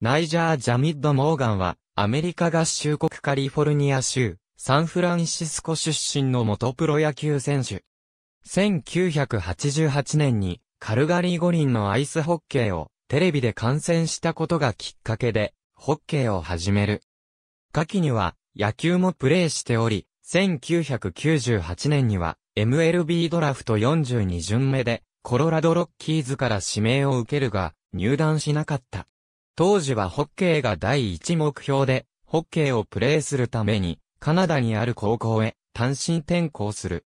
ナイジャー・ジャミッド・モーガンは、アメリカ合衆国カリフォルニア州、サンフランシスコ出身の元プロ野球選手。1988年に、カルガリー五輪のアイスホッケーを、テレビで観戦したことがきっかけで、ホッケーを始める。下記には、野球もプレーしており、1998年には、MLB ドラフト42巡目で、コロラドロッキーズから指名を受けるが、入団しなかった。当時はホッケーが第一目標で、ホッケーをプレーするために、カナダにある高校へ単身転校する。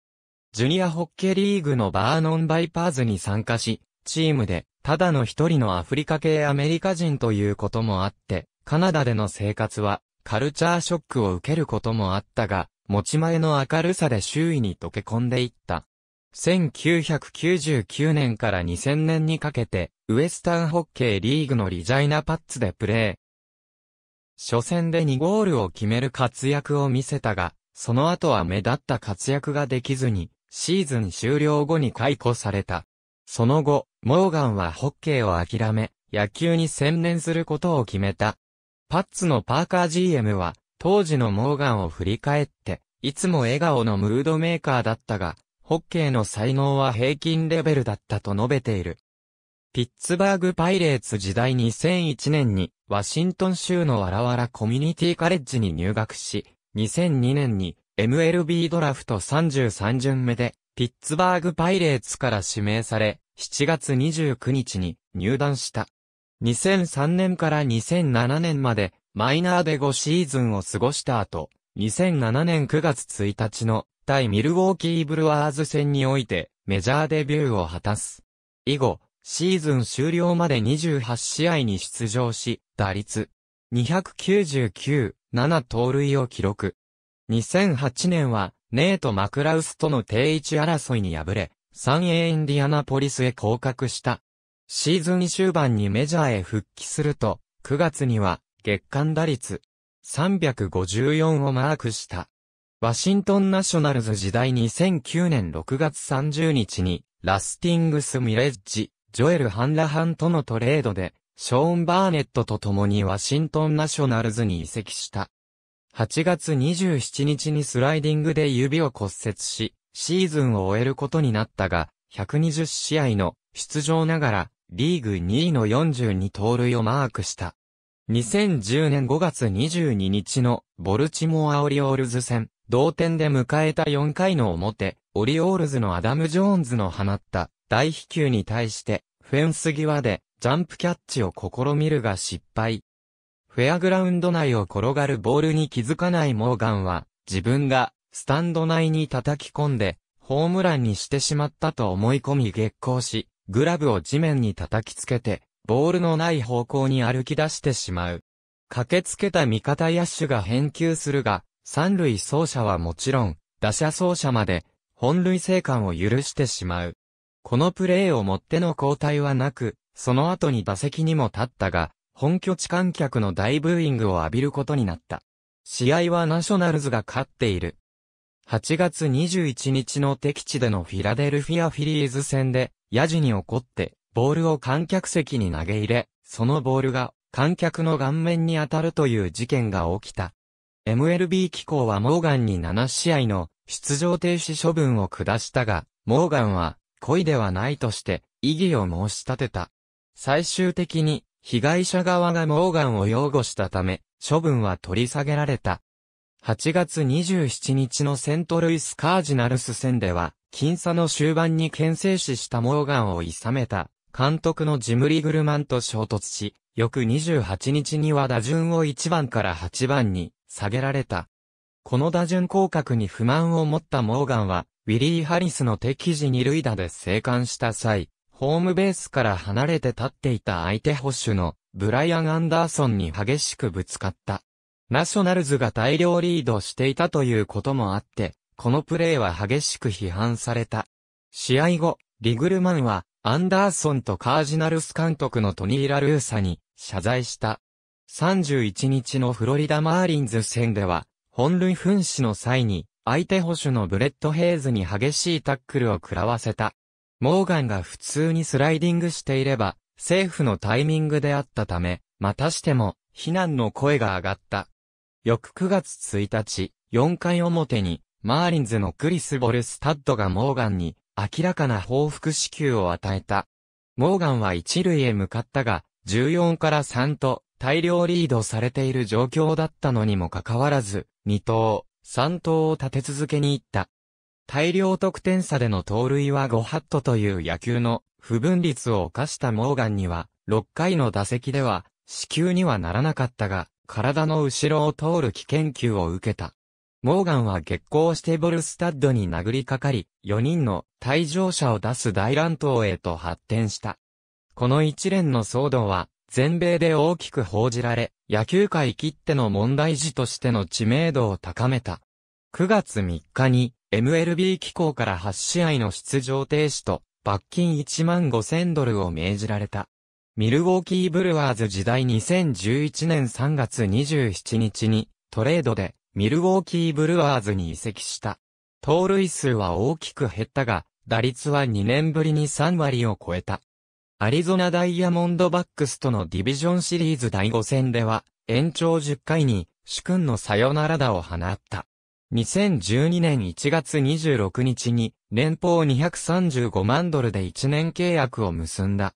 ジュニアホッケーリーグのバーノンバイパーズに参加し、チームで、ただの一人のアフリカ系アメリカ人ということもあって、カナダでの生活は、カルチャーショックを受けることもあったが、持ち前の明るさで周囲に溶け込んでいった。1999年から2000年にかけて、ウエスタンホッケーリーグのリジャイナパッツでプレー。初戦で2ゴールを決める活躍を見せたが、その後は目立った活躍ができずに、シーズン終了後に解雇された。その後、モーガンはホッケーを諦め、野球に専念することを決めた。パッツのパーカー GM は、当時のモーガンを振り返って、いつも笑顔のムードメーカーだったが、ホッケーの才能は平均レベルだったと述べている。ピッツバーグパイレーツ時代2001年にワシントン州のわらわらコミュニティカレッジに入学し、2002年に MLB ドラフト33巡目でピッツバーグパイレーツから指名され、7月29日に入団した。2003年から2007年までマイナーで5シーズンを過ごした後、2007年9月1日の対ミルウォーキーブルワーズ戦においてメジャーデビューを果たす。以後、シーズン終了まで28試合に出場し、打率299、7盗塁を記録。2008年は、ネート・マクラウスとの定位置争いに敗れ、3A インディアナポリスへ降格した。シーズン終盤にメジャーへ復帰すると、9月には、月間打率354をマークした。ワシントンナショナルズ時代2009年6月30日に、ラスティングス・ミレッジ、ジョエル・ハンラハンとのトレードで、ショーン・バーネットと共にワシントンナショナルズに移籍した。8月27日にスライディングで指を骨折し、シーズンを終えることになったが、120試合の出場ながら、リーグ2位の42盗塁をマークした。2010年5月22日のボルチモア・オリオールズ戦。同点で迎えた4回の表、オリオールズのアダム・ジョーンズの放った大飛球に対して、フェンス際でジャンプキャッチを試みるが失敗。フェアグラウンド内を転がるボールに気づかないモーガンは、自分がスタンド内に叩き込んで、ホームランにしてしまったと思い込み激光し、グラブを地面に叩きつけて、ボールのない方向に歩き出してしまう。駆けつけた味方野手が返球するが、三塁走者はもちろん、打者走者まで、本塁生還を許してしまう。このプレーをもっての交代はなく、その後に打席にも立ったが、本拠地観客の大ブーイングを浴びることになった。試合はナショナルズが勝っている。8月21日の敵地でのフィラデルフィアフィリーズ戦で、ヤジに怒って、ボールを観客席に投げ入れ、そのボールが観客の顔面に当たるという事件が起きた。MLB 機構はモーガンに7試合の出場停止処分を下したが、モーガンは故意ではないとして異議を申し立てた。最終的に被害者側がモーガンを擁護したため、処分は取り下げられた。8月27日のセントルイスカージナルス戦では、僅差の終盤に牽制死したモーガンを諌めた、監督のジム・リグルマンと衝突し、翌28日には打順を1番から8番に下げられた。この打順降格に不満を持ったモーガンは、ウィリー・ハリスの敵時二塁打で生還した際、ホームベースから離れて立っていた相手捕手のブライアン・アンダーソンに激しくぶつかった。ナショナルズが大量リードしていたということもあって、このプレーは激しく批判された。試合後、リグルマンは、アンダーソンとカージナルス監督のトニー・ラルーサに謝罪した。31日のフロリダマーリンズ戦では、本塁噴死の際に、相手捕手のブレッド・ヘイズに激しいタックルを食らわせた。モーガンが普通にスライディングしていれば、セーフのタイミングであったため、またしても、非難の声が上がった。翌9月1日、4回表に、マーリンズのクリス・ボルスタッドがモーガンに、明らかな報復支給を与えた。モーガンは一塁へ向かったが、14から3と、大量リードされている状況だったのにもかかわらず、2投、3投を立て続けに行った。大量得点差での盗塁は5ハットという野球の不分率を犯したモーガンには、6回の打席では、死球にはならなかったが、体の後ろを通る危険球を受けた。モーガンは激光してボルスタッドに殴りかかり、4人の退場者を出す大乱闘へと発展した。この一連の騒動は、全米で大きく報じられ、野球界切っての問題児としての知名度を高めた。9月3日に MLB 機構から8試合の出場停止と罰金1万5000ドルを命じられた。ミルウォーキーブルワーズ時代2011年3月27日にトレードでミルウォーキーブルワーズに移籍した。盗塁数は大きく減ったが、打率は2年ぶりに3割を超えた。アリゾナダイヤモンドバックスとのディビジョンシリーズ第5戦では、延長10回に、主君のサヨナラ打を放った。2012年1月26日に、連邦235万ドルで1年契約を結んだ。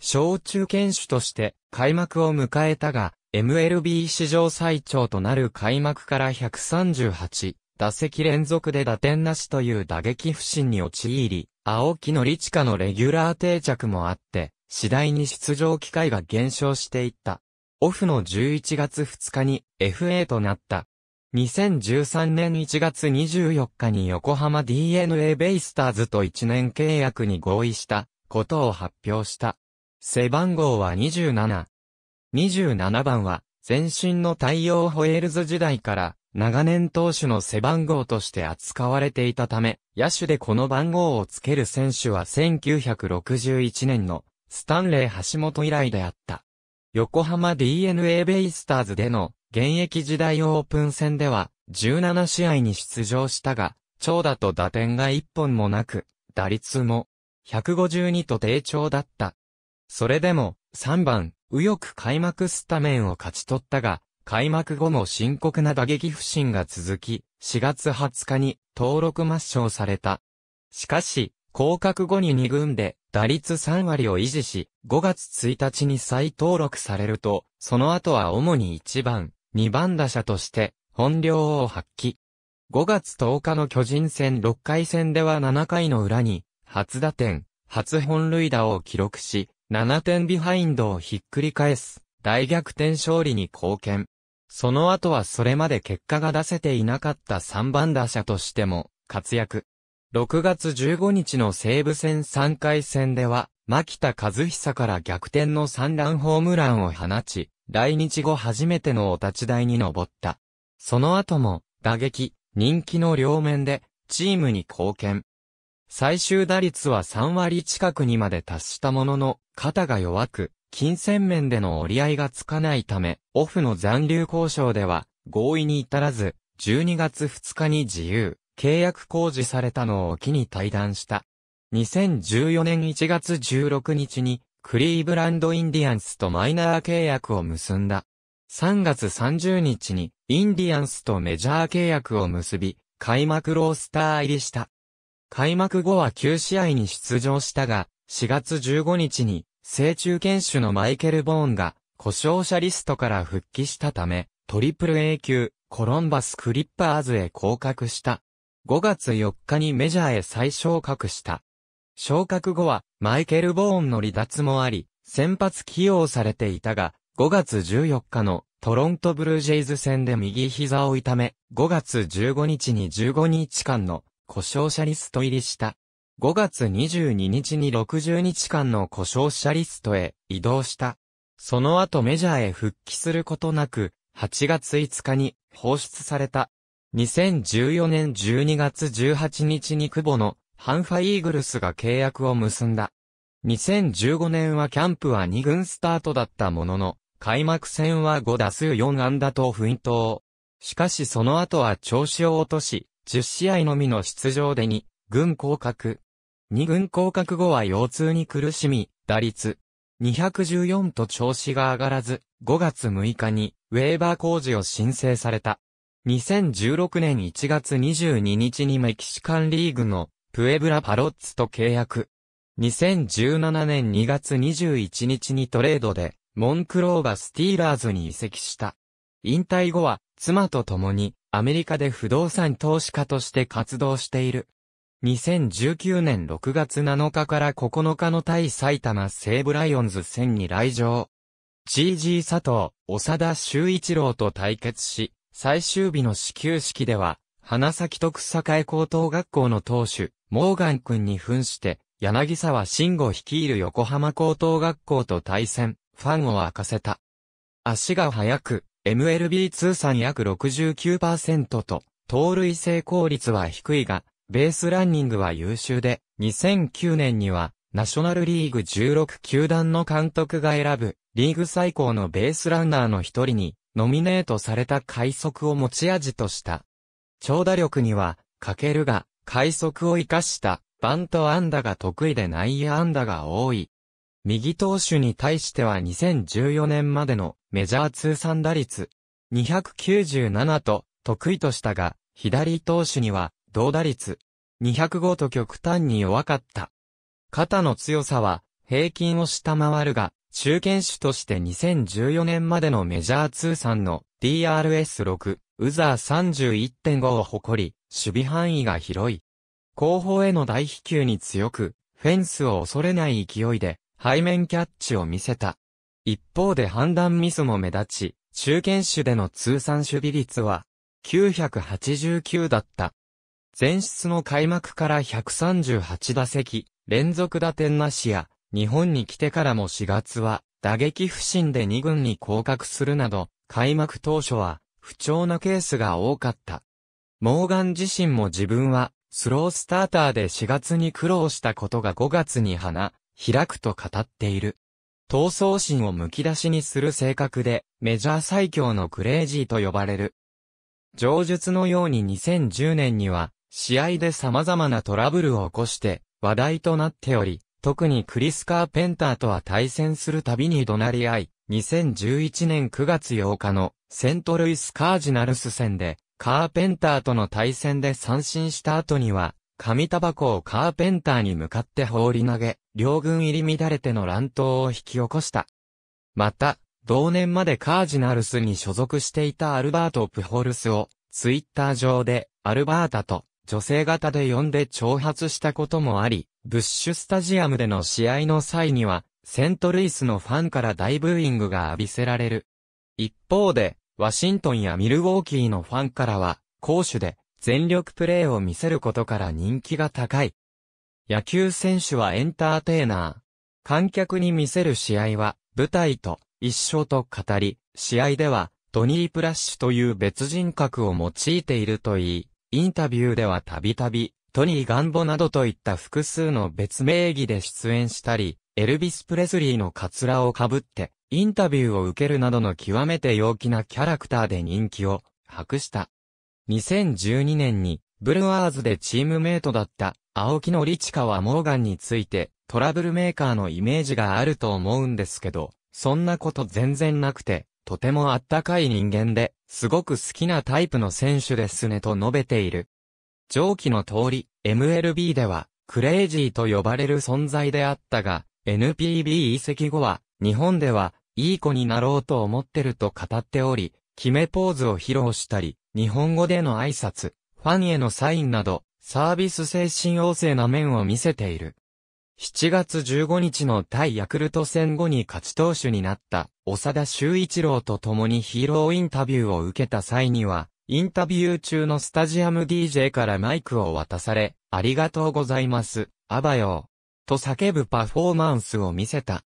小中堅手として開幕を迎えたが、MLB 史上最長となる開幕から138打席連続で打点なしという打撃不振に陥り、青木のリチカのレギュラー定着もあって、次第に出場機会が減少していった。オフの11月2日に FA となった。2013年1月24日に横浜 DNA ベイスターズと1年契約に合意したことを発表した。背番号は27。27番は前身の太陽ホエールズ時代から長年投手の背番号として扱われていたため、野手でこの番号をつける選手は1961年のスタンレー橋本以来であった。横浜 DNA ベイスターズでの現役時代オープン戦では17試合に出場したが、長打と打点が1本もなく、打率も152と低調だった。それでも3番右翼開幕スタメンを勝ち取ったが、開幕後も深刻な打撃不振が続き、4月20日に登録抹消された。しかし、降格後に2軍で打率3割を維持し、5月1日に再登録されると、その後は主に1番、2番打者として本領を発揮。5月10日の巨人戦6回戦では7回の裏に、初打点、初本塁打を記録し、7点ビハインドをひっくり返す、大逆転勝利に貢献。その後はそれまで結果が出せていなかった3番打者としても活躍。6月15日の西武戦3回戦では、牧田和久から逆転の3ランホームランを放ち、来日後初めてのお立ち台に登った。その後も、打撃、人気の両面で、チームに貢献。最終打率は3割近くにまで達したものの、肩が弱く、金銭面での折り合いがつかないため、オフの残留交渉では合意に至らず、12月2日に自由、契約工事されたのを機に退団した。2014年1月16日に、クリーブランドインディアンスとマイナー契約を結んだ。3月30日に、インディアンスとメジャー契約を結び、開幕ロースター入りした。開幕後は9試合に出場したが、4月15日に、正中堅守のマイケル・ボーンが、故障者リストから復帰したため、トリプル A 級、コロンバス・クリッパーズへ降格した。5月4日にメジャーへ再昇格した。昇格後は、マイケル・ボーンの離脱もあり、先発起用されていたが、5月14日のトロントブルージェイズ戦で右膝を痛め、5月15日に15日間の故障者リスト入りした。5月22日に60日間の故障者リストへ移動した。その後メジャーへ復帰することなく、8月5日に放出された。2014年12月18日に久保のハンファイーグルスが契約を結んだ。2015年はキャンプは2軍スタートだったものの、開幕戦は5打数4安打と奮闘。しかしその後は調子を落とし、10試合のみの出場で2、軍降格。2軍降格後は腰痛に苦しみ、打率。214と調子が上がらず、5月6日に、ウェーバー工事を申請された。2016年1月22日にメキシカンリーグの、プエブラパロッツと契約。2017年2月21日にトレードで、モンクローバスティーラーズに移籍した。引退後は、妻と共に、アメリカで不動産投資家として活動している。2019年6月7日から9日の対埼玉西武ライオンズ戦に来場。GG 佐藤、長田修一郎と対決し、最終日の始球式では、花咲徳栄高等学校の当主、モーガン君に扮して、柳沢慎吾率いる横浜高等学校と対戦、ファンを沸かせた。足が速く、MLB 通算約69%と、盗塁成功率は低いが、ベースランニングは優秀で、2009年には、ナショナルリーグ16球団の監督が選ぶ、リーグ最高のベースランナーの一人に、ノミネートされた快速を持ち味とした。長打力には、欠けるが、快速を生かした、バント安打が得意で内野安打が多い。右投手に対しては2014年までのメジャー通算打率297と得意としたが、左投手には同打率205と極端に弱かった。肩の強さは平均を下回るが、中堅手として2014年までのメジャー通算の DRS6、ウザー31.5を誇り、守備範囲が広い。後方への大飛球に強く、フェンスを恐れない勢いで、背面キャッチを見せた。一方で判断ミスも目立ち、中堅手での通算守備率は989だった。前室の開幕から138打席、連続打点なしや、日本に来てからも4月は、打撃不振で2軍に降格するなど、開幕当初は、不調なケースが多かった。モーガン自身も自分は、スロースターターで4月に苦労したことが5月に花、開くと語っている。闘争心をむき出しにする性格で、メジャー最強のクレイジーと呼ばれる。上述のように2010年には、試合で様々なトラブルを起こして話題となっており、特にクリス・カーペンターとは対戦するたびに怒鳴り合い、2011年9月8日のセントルイス・カージナルス戦で、カーペンターとの対戦で三振した後には、紙タバコをカーペンターに向かって放り投げ、両軍入り乱れての乱闘を引き起こした。また、同年までカージナルスに所属していたアルバート・プホルスを、ツイッター上で、アルバータと、女性型で呼んで挑発したこともあり、ブッシュスタジアムでの試合の際には、セントルイスのファンから大ブーイングが浴びせられる。一方で、ワシントンやミルウォーキーのファンからは、攻守で全力プレーを見せることから人気が高い。野球選手はエンターテイナー。観客に見せる試合は舞台と一緒と語り、試合ではトニー・プラッシュという別人格を用いているといい、インタビューではたびたびトニー・ガンボなどといった複数の別名義で出演したり、エルビス・プレスリーのカツラをかぶって、インタビューを受けるなどの極めて陽気なキャラクターで人気を博した。2012年に、ブルワーズでチームメイトだった青木のリチカはモーガンについてトラブルメーカーのイメージがあると思うんですけど、そんなこと全然なくて、とてもあったかい人間で、すごく好きなタイプの選手ですねと述べている。上記の通り、MLB では、クレイジーと呼ばれる存在であったが、NPB 移籍後は、日本では、いい子になろうと思ってると語っており、決めポーズを披露したり、日本語での挨拶、ファンへのサインなど、サービス精神旺盛な面を見せている。7月15日の対ヤクルト戦後に勝ち投手になった長田修一郎と共にヒーローインタビューを受けた際には、インタビュー中のスタジアム DJ からマイクを渡され、ありがとうございます、あばよと叫ぶパフォーマンスを見せた。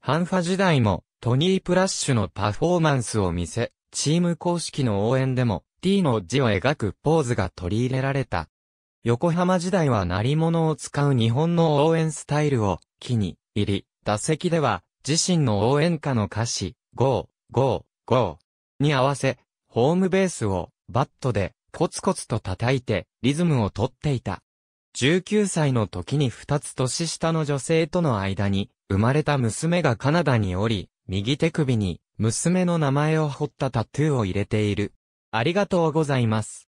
ハンファ時代もトニー・プラッシュのパフォーマンスを見せ、チーム公式の応援でも T の字を描くポーズが取り入れられた。横浜時代は鳴り物を使う日本の応援スタイルを機に入り、打席では自身の応援歌の歌詞、ゴゴー、ー、ゴーに合わせ、ホームベースをバットでコツコツと叩いてリズムをとっていた。19歳の時に2つ年下の女性との間に生まれた娘がカナダにおり、右手首に娘の名前を彫ったタトゥーを入れている。ありがとうございます。